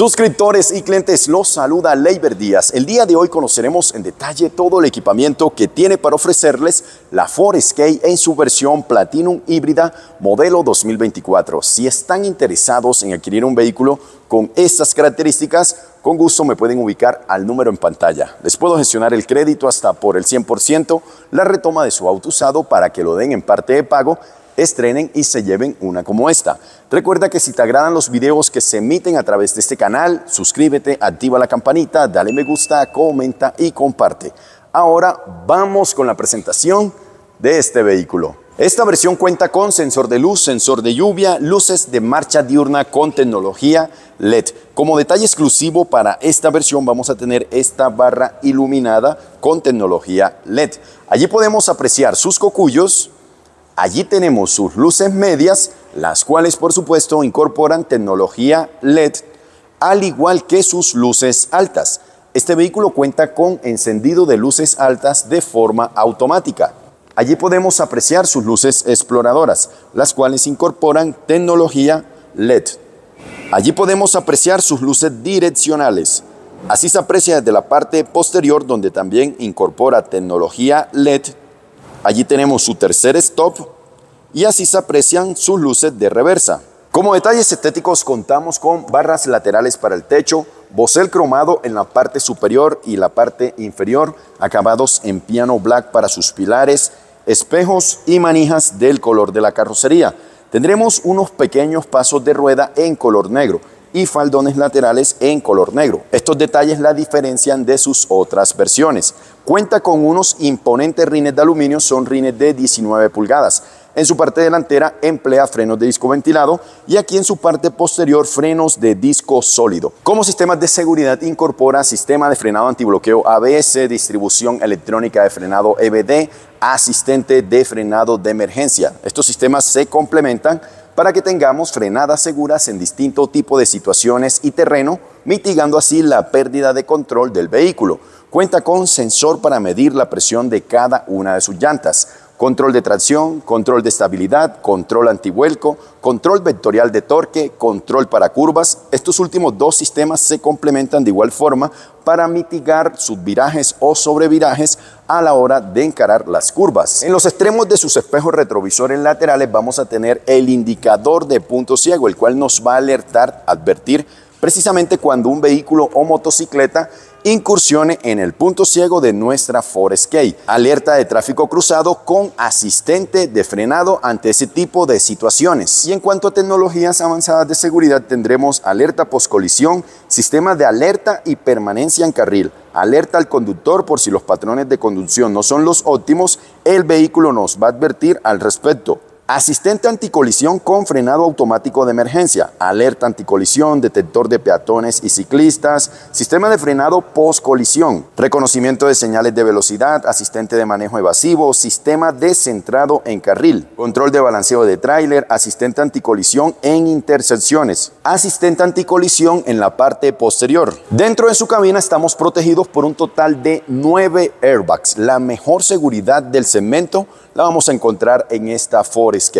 Suscriptores y clientes, los saluda Leiber Díaz. El día de hoy conoceremos en detalle todo el equipamiento que tiene para ofrecerles la K en su versión Platinum híbrida modelo 2024. Si están interesados en adquirir un vehículo con estas características, con gusto me pueden ubicar al número en pantalla. Les puedo gestionar el crédito hasta por el 100%, la retoma de su auto usado para que lo den en parte de pago estrenen y se lleven una como esta. Recuerda que si te agradan los videos que se emiten a través de este canal, suscríbete, activa la campanita, dale me gusta, comenta y comparte. Ahora vamos con la presentación de este vehículo. Esta versión cuenta con sensor de luz, sensor de lluvia, luces de marcha diurna con tecnología LED. Como detalle exclusivo para esta versión vamos a tener esta barra iluminada con tecnología LED. Allí podemos apreciar sus cocuyos, Allí tenemos sus luces medias, las cuales por supuesto incorporan tecnología LED, al igual que sus luces altas. Este vehículo cuenta con encendido de luces altas de forma automática. Allí podemos apreciar sus luces exploradoras, las cuales incorporan tecnología LED. Allí podemos apreciar sus luces direccionales. Así se aprecia desde la parte posterior donde también incorpora tecnología LED Allí tenemos su tercer stop y así se aprecian sus luces de reversa. Como detalles estéticos contamos con barras laterales para el techo, bocel cromado en la parte superior y la parte inferior, acabados en piano black para sus pilares, espejos y manijas del color de la carrocería. Tendremos unos pequeños pasos de rueda en color negro y faldones laterales en color negro. Estos detalles la diferencian de sus otras versiones. Cuenta con unos imponentes rines de aluminio, son rines de 19 pulgadas. En su parte delantera emplea frenos de disco ventilado y aquí en su parte posterior frenos de disco sólido. Como sistemas de seguridad incorpora sistema de frenado antibloqueo ABS, distribución electrónica de frenado EBD, asistente de frenado de emergencia. Estos sistemas se complementan para que tengamos frenadas seguras en distinto tipo de situaciones y terreno, mitigando así la pérdida de control del vehículo. Cuenta con sensor para medir la presión de cada una de sus llantas control de tracción, control de estabilidad, control antivuelco, control vectorial de torque, control para curvas. Estos últimos dos sistemas se complementan de igual forma para mitigar sus virajes o sobrevirajes a la hora de encarar las curvas. En los extremos de sus espejos retrovisores laterales vamos a tener el indicador de punto ciego, el cual nos va a alertar, advertir precisamente cuando un vehículo o motocicleta incursione en el punto ciego de nuestra Forest Alerta de tráfico cruzado con asistente de frenado ante ese tipo de situaciones. Y en cuanto a tecnologías avanzadas de seguridad, tendremos alerta post colisión, sistema de alerta y permanencia en carril, alerta al conductor por si los patrones de conducción no son los óptimos, el vehículo nos va a advertir al respecto. Asistente anticolisión con frenado automático de emergencia, alerta anticolisión, detector de peatones y ciclistas, sistema de frenado post-colisión, reconocimiento de señales de velocidad, asistente de manejo evasivo, sistema descentrado en carril, control de balanceo de tráiler, asistente anticolisión en intersecciones, asistente anticolisión en la parte posterior. Dentro de su cabina estamos protegidos por un total de 9 airbags, la mejor seguridad del segmento la vamos a encontrar en esta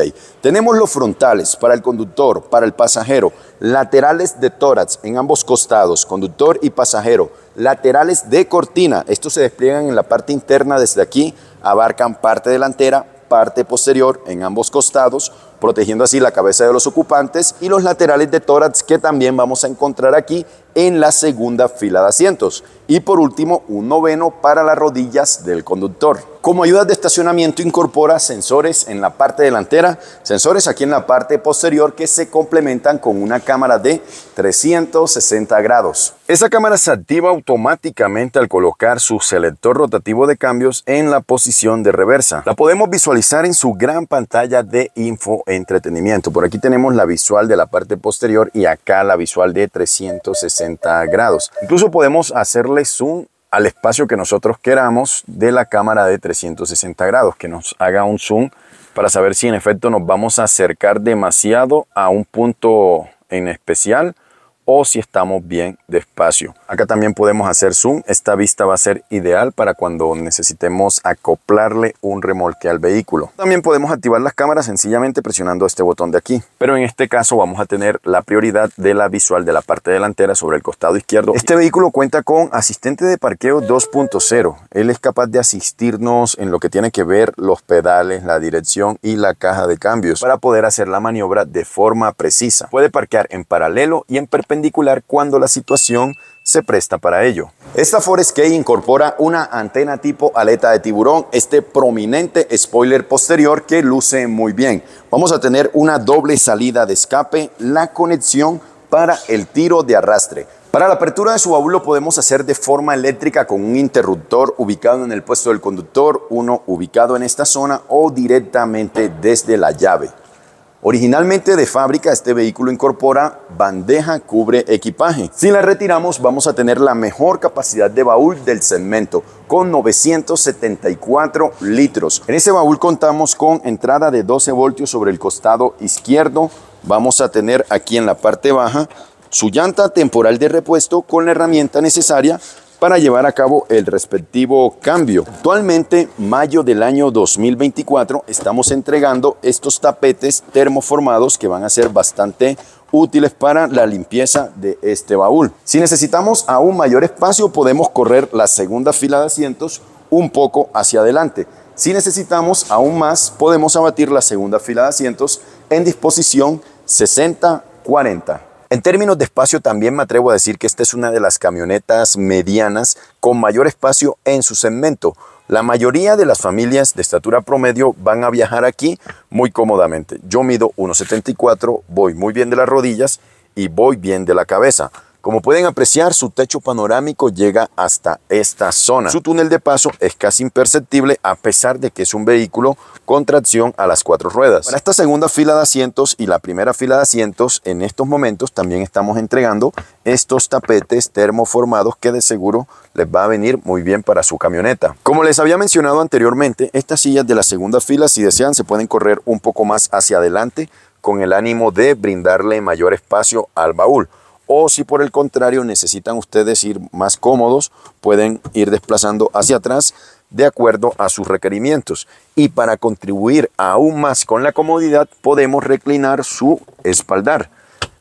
hay. Tenemos los frontales para el conductor, para el pasajero, laterales de tórax en ambos costados, conductor y pasajero, laterales de cortina, estos se despliegan en la parte interna desde aquí, abarcan parte delantera, parte posterior en ambos costados, protegiendo así la cabeza de los ocupantes y los laterales de tórax que también vamos a encontrar aquí en la segunda fila de asientos. Y por último, un noveno para las rodillas del conductor. Como ayuda de estacionamiento incorpora sensores en la parte delantera, sensores aquí en la parte posterior que se complementan con una cámara de 360 grados. Esa cámara se activa automáticamente al colocar su selector rotativo de cambios en la posición de reversa. La podemos visualizar en su gran pantalla de info entretenimiento. Por aquí tenemos la visual de la parte posterior y acá la visual de 360 grados. Incluso podemos hacerle zoom al espacio que nosotros queramos de la cámara de 360 grados, que nos haga un zoom para saber si en efecto nos vamos a acercar demasiado a un punto en especial o si estamos bien despacio Acá también podemos hacer zoom. Esta vista va a ser ideal para cuando necesitemos acoplarle un remolque al vehículo. También podemos activar las cámaras sencillamente presionando este botón de aquí. Pero en este caso vamos a tener la prioridad de la visual de la parte delantera sobre el costado izquierdo. Este vehículo cuenta con asistente de parqueo 2.0. Él es capaz de asistirnos en lo que tiene que ver los pedales, la dirección y la caja de cambios para poder hacer la maniobra de forma precisa. Puede parquear en paralelo y en perpendicular cuando la situación se presta para ello. Esta Forest K incorpora una antena tipo aleta de tiburón, este prominente spoiler posterior que luce muy bien. Vamos a tener una doble salida de escape, la conexión para el tiro de arrastre. Para la apertura de su baúl lo podemos hacer de forma eléctrica con un interruptor ubicado en el puesto del conductor, uno ubicado en esta zona o directamente desde la llave. Originalmente de fábrica, este vehículo incorpora bandeja cubre equipaje. Si la retiramos, vamos a tener la mejor capacidad de baúl del segmento, con 974 litros. En ese baúl contamos con entrada de 12 voltios sobre el costado izquierdo. Vamos a tener aquí en la parte baja su llanta temporal de repuesto con la herramienta necesaria para llevar a cabo el respectivo cambio. Actualmente, mayo del año 2024, estamos entregando estos tapetes termoformados que van a ser bastante útiles para la limpieza de este baúl. Si necesitamos aún mayor espacio, podemos correr la segunda fila de asientos un poco hacia adelante. Si necesitamos aún más, podemos abatir la segunda fila de asientos en disposición 60-40. En términos de espacio, también me atrevo a decir que esta es una de las camionetas medianas con mayor espacio en su segmento. La mayoría de las familias de estatura promedio van a viajar aquí muy cómodamente. Yo mido 1,74, voy muy bien de las rodillas y voy bien de la cabeza. Como pueden apreciar, su techo panorámico llega hasta esta zona. Su túnel de paso es casi imperceptible a pesar de que es un vehículo con tracción a las cuatro ruedas. Para esta segunda fila de asientos y la primera fila de asientos, en estos momentos también estamos entregando estos tapetes termoformados que de seguro les va a venir muy bien para su camioneta. Como les había mencionado anteriormente, estas sillas de la segunda fila, si desean, se pueden correr un poco más hacia adelante con el ánimo de brindarle mayor espacio al baúl o si por el contrario necesitan ustedes ir más cómodos, pueden ir desplazando hacia atrás de acuerdo a sus requerimientos. Y para contribuir aún más con la comodidad, podemos reclinar su espaldar.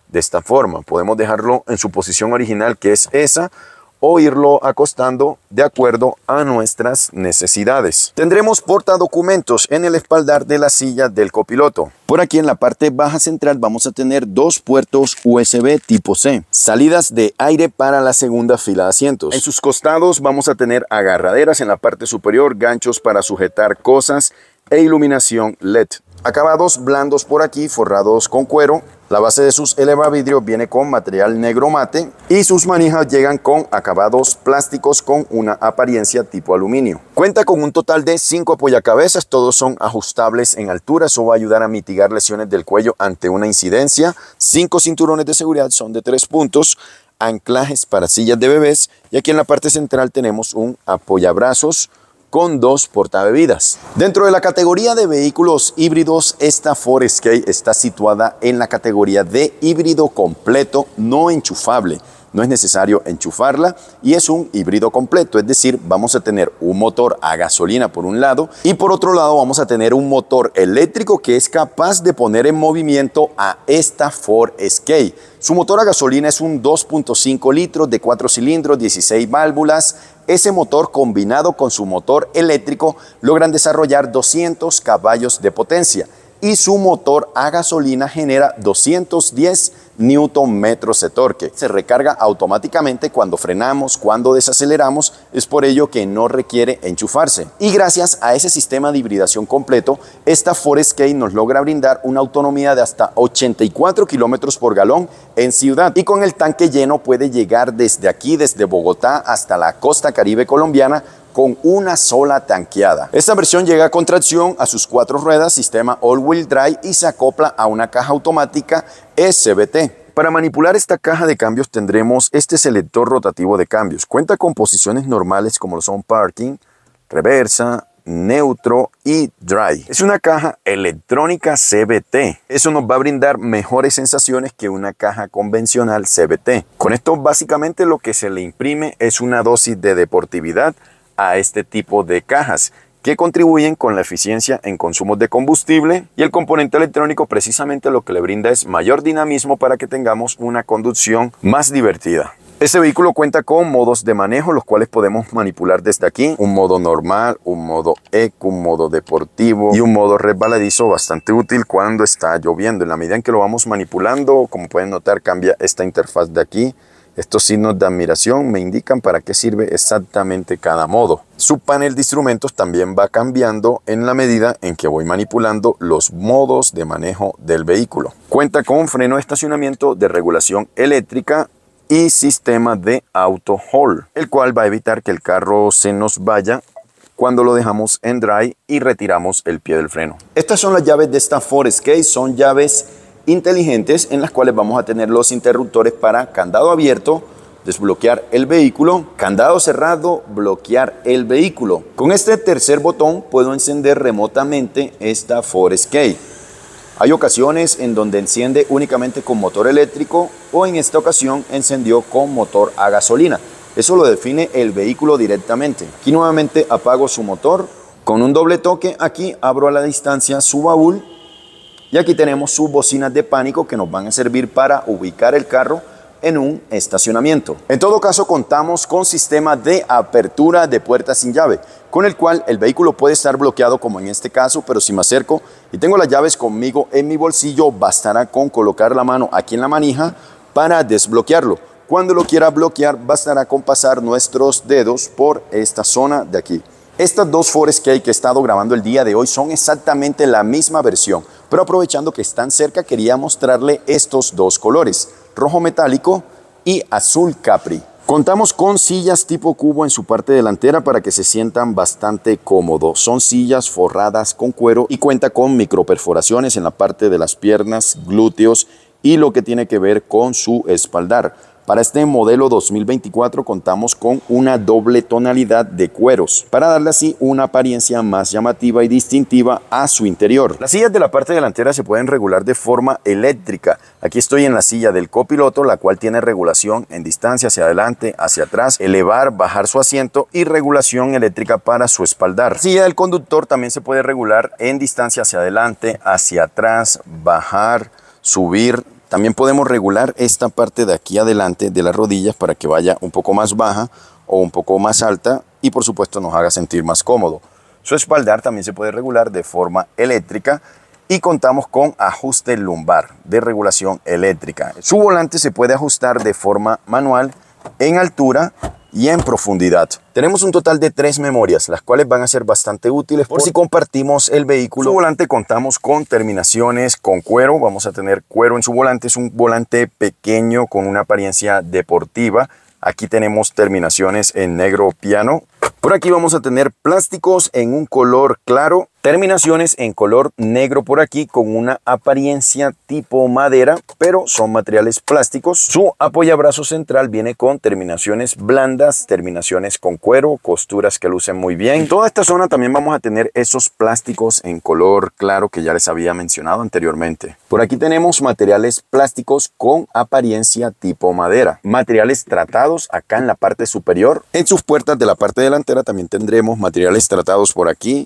De esta forma, podemos dejarlo en su posición original, que es esa, o irlo acostando de acuerdo a nuestras necesidades. Tendremos portadocumentos en el espaldar de la silla del copiloto. Por aquí en la parte baja central vamos a tener dos puertos USB tipo C, salidas de aire para la segunda fila de asientos. En sus costados vamos a tener agarraderas en la parte superior, ganchos para sujetar cosas e iluminación LED. Acabados blandos por aquí, forrados con cuero la base de sus elevavidrios viene con material negro mate y sus manijas llegan con acabados plásticos con una apariencia tipo aluminio. Cuenta con un total de 5 apoyacabezas, todos son ajustables en altura, eso va a ayudar a mitigar lesiones del cuello ante una incidencia. 5 cinturones de seguridad son de 3 puntos, anclajes para sillas de bebés y aquí en la parte central tenemos un apoyabrazos con dos portabebidas. Dentro de la categoría de vehículos híbridos, esta Ford Escape está situada en la categoría de híbrido completo no enchufable no es necesario enchufarla y es un híbrido completo, es decir, vamos a tener un motor a gasolina por un lado y por otro lado vamos a tener un motor eléctrico que es capaz de poner en movimiento a esta Ford Escape. Su motor a gasolina es un 2.5 litros de 4 cilindros, 16 válvulas. Ese motor combinado con su motor eléctrico logran desarrollar 200 caballos de potencia y su motor a gasolina genera 210 newton metros de torque. Se recarga automáticamente cuando frenamos, cuando desaceleramos, es por ello que no requiere enchufarse. Y gracias a ese sistema de hibridación completo, esta Forest K nos logra brindar una autonomía de hasta 84 kilómetros por galón en ciudad y con el tanque lleno puede llegar desde aquí, desde Bogotá hasta la costa caribe colombiana con una sola tanqueada. Esta versión llega con tracción a sus cuatro ruedas, sistema all-wheel drive y se acopla a una caja automática SBT. Para manipular esta caja de cambios tendremos este selector rotativo de cambios. Cuenta con posiciones normales como lo son parking, reversa, neutro y dry. Es una caja electrónica CBT. Eso nos va a brindar mejores sensaciones que una caja convencional CBT. Con esto básicamente lo que se le imprime es una dosis de deportividad a este tipo de cajas que contribuyen con la eficiencia en consumo de combustible y el componente electrónico precisamente lo que le brinda es mayor dinamismo para que tengamos una conducción más divertida. Este vehículo cuenta con modos de manejo, los cuales podemos manipular desde aquí. Un modo normal, un modo eco, un modo deportivo y un modo resbaladizo bastante útil cuando está lloviendo. En la medida en que lo vamos manipulando, como pueden notar, cambia esta interfaz de aquí estos signos de admiración me indican para qué sirve exactamente cada modo. Su panel de instrumentos también va cambiando en la medida en que voy manipulando los modos de manejo del vehículo. Cuenta con freno de estacionamiento de regulación eléctrica y sistema de auto haul, el cual va a evitar que el carro se nos vaya cuando lo dejamos en drive y retiramos el pie del freno. Estas son las llaves de esta Ford Escape, son llaves inteligentes en las cuales vamos a tener los interruptores para candado abierto, desbloquear el vehículo, candado cerrado, bloquear el vehículo. Con este tercer botón puedo encender remotamente esta Forest Escape. Hay ocasiones en donde enciende únicamente con motor eléctrico o en esta ocasión encendió con motor a gasolina. Eso lo define el vehículo directamente. Aquí nuevamente apago su motor. Con un doble toque aquí abro a la distancia su baúl y aquí tenemos sus bocinas de pánico que nos van a servir para ubicar el carro en un estacionamiento. En todo caso, contamos con sistema de apertura de puertas sin llave, con el cual el vehículo puede estar bloqueado como en este caso, pero si me acerco y tengo las llaves conmigo en mi bolsillo, bastará con colocar la mano aquí en la manija para desbloquearlo. Cuando lo quiera bloquear, bastará con pasar nuestros dedos por esta zona de aquí. Estas dos que hay que he estado grabando el día de hoy son exactamente la misma versión. Pero aprovechando que están cerca, quería mostrarle estos dos colores, rojo metálico y azul capri. Contamos con sillas tipo cubo en su parte delantera para que se sientan bastante cómodos. Son sillas forradas con cuero y cuenta con microperforaciones en la parte de las piernas, glúteos y lo que tiene que ver con su espaldar. Para este modelo 2024 contamos con una doble tonalidad de cueros para darle así una apariencia más llamativa y distintiva a su interior. Las sillas de la parte delantera se pueden regular de forma eléctrica. Aquí estoy en la silla del copiloto, la cual tiene regulación en distancia hacia adelante, hacia atrás, elevar, bajar su asiento y regulación eléctrica para su espaldar. silla del conductor también se puede regular en distancia hacia adelante, hacia atrás, bajar, subir, también podemos regular esta parte de aquí adelante de las rodillas para que vaya un poco más baja o un poco más alta y por supuesto nos haga sentir más cómodo. Su espaldar también se puede regular de forma eléctrica y contamos con ajuste lumbar de regulación eléctrica. Su volante se puede ajustar de forma manual en altura y en profundidad. Tenemos un total de tres memorias, las cuales van a ser bastante útiles por, si compartimos el vehículo. Su volante contamos con terminaciones con cuero, vamos a tener cuero en su volante, es un volante pequeño con una apariencia deportiva. Aquí tenemos terminaciones en negro piano. Por aquí vamos a tener plásticos en un color claro Terminaciones en color negro por aquí con una apariencia tipo madera, pero son materiales plásticos. Su apoyabrazo central viene con terminaciones blandas, terminaciones con cuero, costuras que lucen muy bien. En toda esta zona también vamos a tener esos plásticos en color claro que ya les había mencionado anteriormente. Por aquí tenemos materiales plásticos con apariencia tipo madera. Materiales tratados acá en la parte superior. En sus puertas de la parte delantera también tendremos materiales tratados por aquí,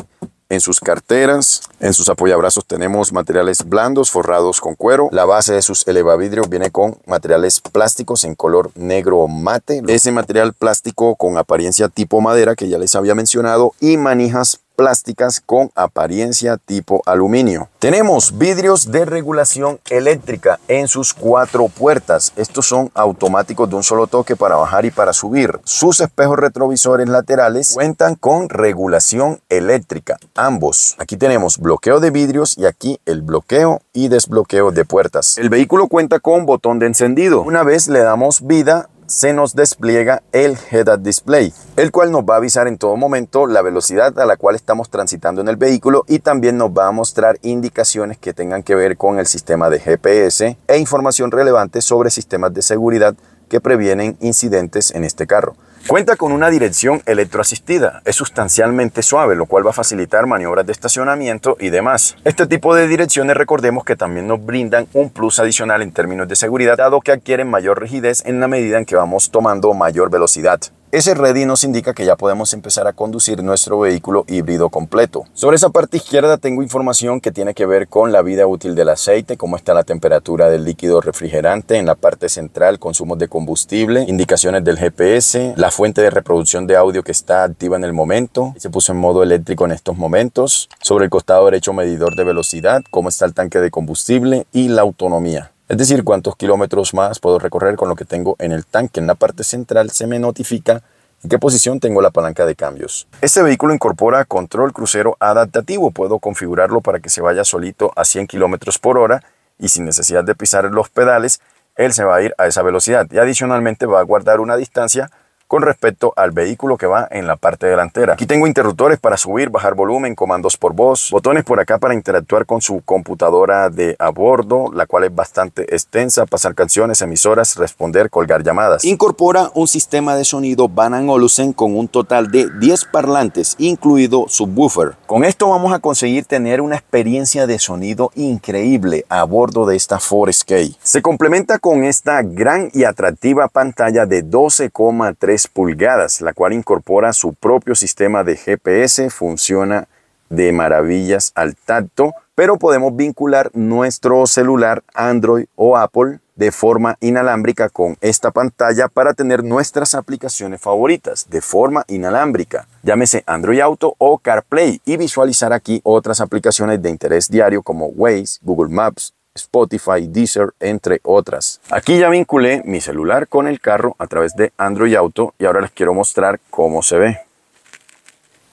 en sus carteras, en sus apoyabrazos tenemos materiales blandos forrados con cuero. La base de sus elevavidrios viene con materiales plásticos en color negro mate. Ese material plástico con apariencia tipo madera que ya les había mencionado y manijas plásticas con apariencia tipo aluminio. Tenemos vidrios de regulación eléctrica en sus cuatro puertas. Estos son automáticos de un solo toque para bajar y para subir. Sus espejos retrovisores laterales cuentan con regulación eléctrica, ambos. Aquí tenemos bloqueo de vidrios y aquí el bloqueo y desbloqueo de puertas. El vehículo cuenta con botón de encendido. Una vez le damos vida, se nos despliega el head-up display, el cual nos va a avisar en todo momento la velocidad a la cual estamos transitando en el vehículo y también nos va a mostrar indicaciones que tengan que ver con el sistema de GPS e información relevante sobre sistemas de seguridad que previenen incidentes en este carro. Cuenta con una dirección electroasistida, es sustancialmente suave, lo cual va a facilitar maniobras de estacionamiento y demás. Este tipo de direcciones recordemos que también nos brindan un plus adicional en términos de seguridad, dado que adquieren mayor rigidez en la medida en que vamos tomando mayor velocidad. Ese ready nos indica que ya podemos empezar a conducir nuestro vehículo híbrido completo. Sobre esa parte izquierda tengo información que tiene que ver con la vida útil del aceite, cómo está la temperatura del líquido refrigerante, en la parte central consumos de combustible, indicaciones del GPS, la fuente de reproducción de audio que está activa en el momento, se puso en modo eléctrico en estos momentos, sobre el costado derecho medidor de velocidad, cómo está el tanque de combustible y la autonomía es decir, cuántos kilómetros más puedo recorrer con lo que tengo en el tanque. En la parte central se me notifica en qué posición tengo la palanca de cambios. Este vehículo incorpora control crucero adaptativo, puedo configurarlo para que se vaya solito a 100 kilómetros por hora y sin necesidad de pisar los pedales, él se va a ir a esa velocidad y adicionalmente va a guardar una distancia con respecto al vehículo que va en la parte delantera. Aquí tengo interruptores para subir, bajar volumen, comandos por voz, botones por acá para interactuar con su computadora de a bordo, la cual es bastante extensa, pasar canciones, emisoras, responder, colgar llamadas. Incorpora un sistema de sonido Banan lucen con un total de 10 parlantes, incluido subwoofer. Con esto vamos a conseguir tener una experiencia de sonido increíble a bordo de esta Ford Escape. Se complementa con esta gran y atractiva pantalla de 12,3 pulgadas, la cual incorpora su propio sistema de GPS, funciona de maravillas al tacto, pero podemos vincular nuestro celular Android o Apple de forma inalámbrica con esta pantalla para tener nuestras aplicaciones favoritas de forma inalámbrica, llámese Android Auto o CarPlay y visualizar aquí otras aplicaciones de interés diario como Waze, Google Maps, Spotify, Deezer, entre otras. Aquí ya vinculé mi celular con el carro a través de Android Auto y ahora les quiero mostrar cómo se ve.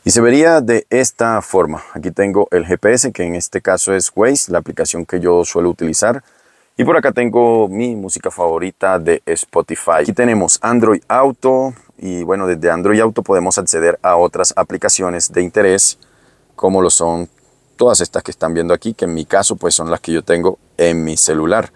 Y se vería de esta forma. Aquí tengo el GPS, que en este caso es Waze, la aplicación que yo suelo utilizar. Y por acá tengo mi música favorita de Spotify. Aquí tenemos Android Auto y bueno, desde Android Auto podemos acceder a otras aplicaciones de interés, como lo son todas estas que están viendo aquí, que en mi caso pues son las que yo tengo en mi celular.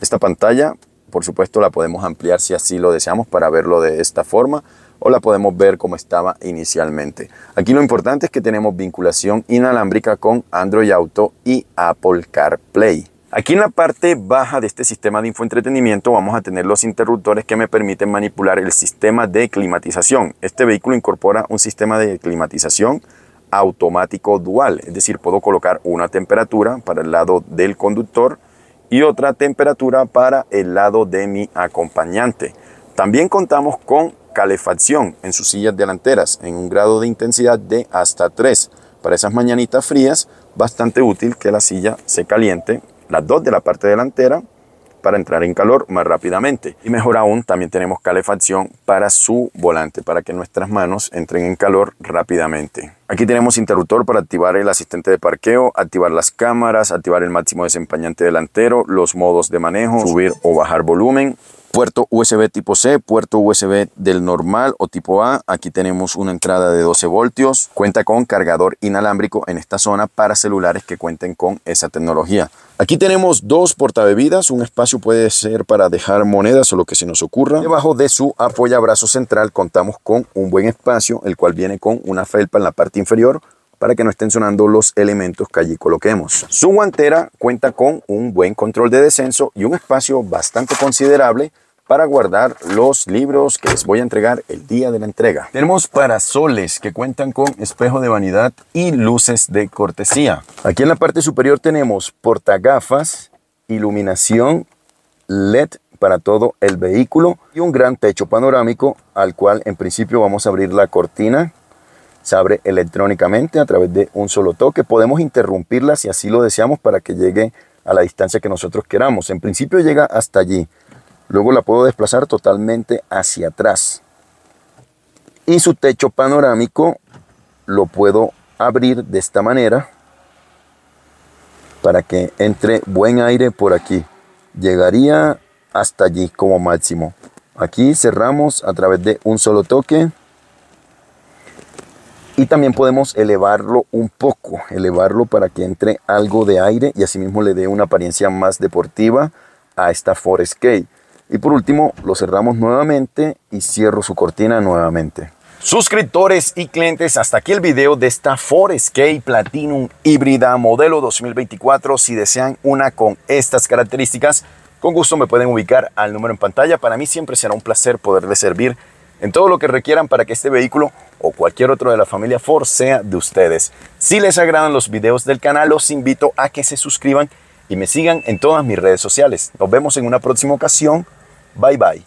Esta pantalla, por supuesto, la podemos ampliar si así lo deseamos para verlo de esta forma o la podemos ver como estaba inicialmente. Aquí lo importante es que tenemos vinculación inalámbrica con Android Auto y Apple CarPlay. Aquí en la parte baja de este sistema de infoentretenimiento vamos a tener los interruptores que me permiten manipular el sistema de climatización. Este vehículo incorpora un sistema de climatización automático dual, es decir, puedo colocar una temperatura para el lado del conductor y otra temperatura para el lado de mi acompañante. También contamos con calefacción en sus sillas delanteras en un grado de intensidad de hasta 3. Para esas mañanitas frías, bastante útil que la silla se caliente, las dos de la parte delantera para entrar en calor más rápidamente. Y mejor aún, también tenemos calefacción para su volante, para que nuestras manos entren en calor rápidamente. Aquí tenemos interruptor para activar el asistente de parqueo, activar las cámaras, activar el máximo desempañante delantero, los modos de manejo, subir o bajar volumen, puerto USB tipo C, puerto USB del normal o tipo A. Aquí tenemos una entrada de 12 voltios. Cuenta con cargador inalámbrico en esta zona para celulares que cuenten con esa tecnología. Aquí tenemos dos portabebidas. Un espacio puede ser para dejar monedas o lo que se nos ocurra. Debajo de su apoyabrazo central contamos con un buen espacio, el cual viene con una felpa en la parte inferior para que no estén sonando los elementos que allí coloquemos. Su guantera cuenta con un buen control de descenso y un espacio bastante considerable para guardar los libros que les voy a entregar el día de la entrega. Tenemos parasoles que cuentan con espejo de vanidad y luces de cortesía. Aquí en la parte superior tenemos portagafas, iluminación LED para todo el vehículo y un gran techo panorámico al cual en principio vamos a abrir la cortina se abre electrónicamente a través de un solo toque. Podemos interrumpirla si así lo deseamos para que llegue a la distancia que nosotros queramos. En principio llega hasta allí. Luego la puedo desplazar totalmente hacia atrás. Y su techo panorámico lo puedo abrir de esta manera para que entre buen aire por aquí. Llegaría hasta allí como máximo. Aquí cerramos a través de un solo toque y también podemos elevarlo un poco, elevarlo para que entre algo de aire y asimismo le dé una apariencia más deportiva a esta Forest K. Y por último, lo cerramos nuevamente y cierro su cortina nuevamente. Suscriptores y clientes, hasta aquí el video de esta Forest K Platinum híbrida modelo 2024. Si desean una con estas características, con gusto me pueden ubicar al número en pantalla. Para mí siempre será un placer poderles servir en todo lo que requieran para que este vehículo o cualquier otro de la familia Ford sea de ustedes. Si les agradan los videos del canal, los invito a que se suscriban y me sigan en todas mis redes sociales. Nos vemos en una próxima ocasión. Bye bye.